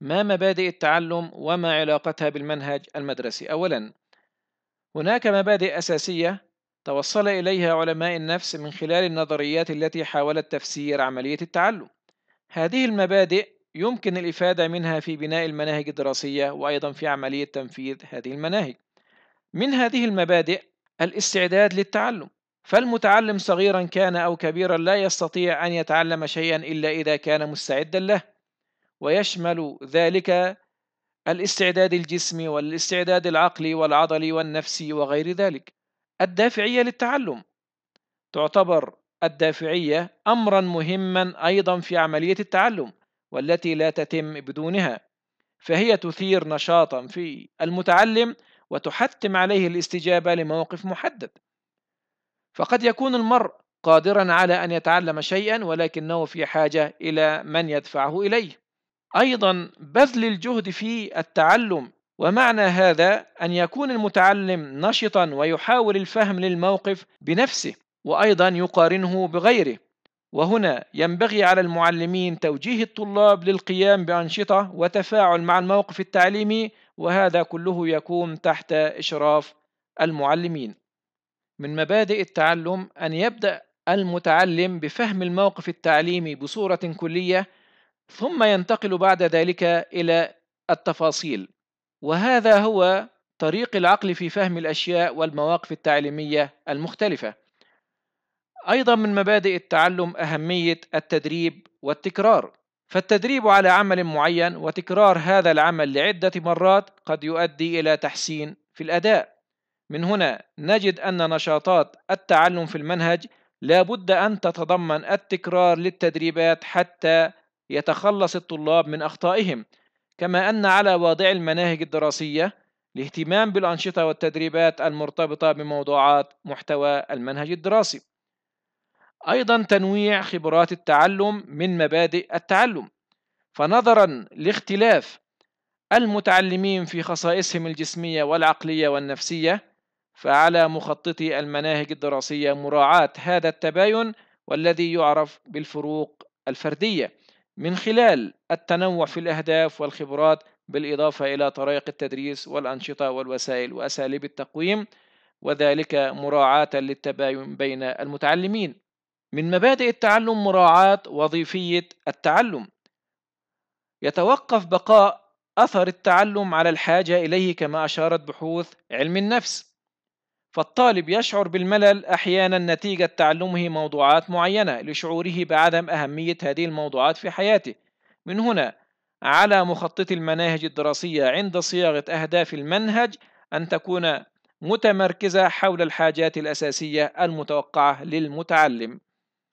ما مبادئ التعلم وما علاقتها بالمنهج المدرسي أولا هناك مبادئ أساسية توصل إليها علماء النفس من خلال النظريات التي حاولت تفسير عملية التعلم هذه المبادئ يمكن الإفادة منها في بناء المناهج الدراسية وأيضا في عملية تنفيذ هذه المناهج من هذه المبادئ الاستعداد للتعلم فالمتعلم صغيرا كان أو كبيرا لا يستطيع أن يتعلم شيئا إلا إذا كان مستعدا له ويشمل ذلك الاستعداد الجسمي والاستعداد العقلي والعضلي والنفسي وغير ذلك الدافعية للتعلم تعتبر الدافعية أمرا مهما أيضا في عملية التعلم والتي لا تتم بدونها فهي تثير نشاطا في المتعلم وتحتم عليه الاستجابة لموقف محدد فقد يكون المرء قادرا على أن يتعلم شيئا ولكنه في حاجة إلى من يدفعه إليه أيضا بذل الجهد في التعلم ومعنى هذا أن يكون المتعلم نشطا ويحاول الفهم للموقف بنفسه وأيضا يقارنه بغيره وهنا ينبغي على المعلمين توجيه الطلاب للقيام بأنشطة وتفاعل مع الموقف التعليمي وهذا كله يكون تحت إشراف المعلمين من مبادئ التعلم أن يبدأ المتعلم بفهم الموقف التعليمي بصورة كلية ثم ينتقل بعد ذلك الى التفاصيل وهذا هو طريق العقل في فهم الاشياء والمواقف التعليميه المختلفه ايضا من مبادئ التعلم اهميه التدريب والتكرار فالتدريب على عمل معين وتكرار هذا العمل لعده مرات قد يؤدي الى تحسين في الاداء من هنا نجد ان نشاطات التعلم في المنهج لا بد ان تتضمن التكرار للتدريبات حتى يتخلص الطلاب من أخطائهم كما أن على واضع المناهج الدراسية الاهتمام بالأنشطة والتدريبات المرتبطة بموضوعات محتوى المنهج الدراسي أيضا تنويع خبرات التعلم من مبادئ التعلم فنظرا لاختلاف المتعلمين في خصائصهم الجسمية والعقلية والنفسية فعلى مخططي المناهج الدراسية مراعاة هذا التباين والذي يعرف بالفروق الفردية من خلال التنوع في الأهداف والخبرات بالإضافة إلى طريق التدريس والأنشطة والوسائل وأساليب التقويم وذلك مراعاة للتباين بين المتعلمين من مبادئ التعلم مراعاة وظيفية التعلم يتوقف بقاء أثر التعلم على الحاجة إليه كما أشارت بحوث علم النفس فالطالب يشعر بالملل أحيانا نتيجة تعلمه موضوعات معينة لشعوره بعدم أهمية هذه الموضوعات في حياته من هنا على مخطط المناهج الدراسية عند صياغة أهداف المنهج أن تكون متمركزة حول الحاجات الأساسية المتوقعة للمتعلم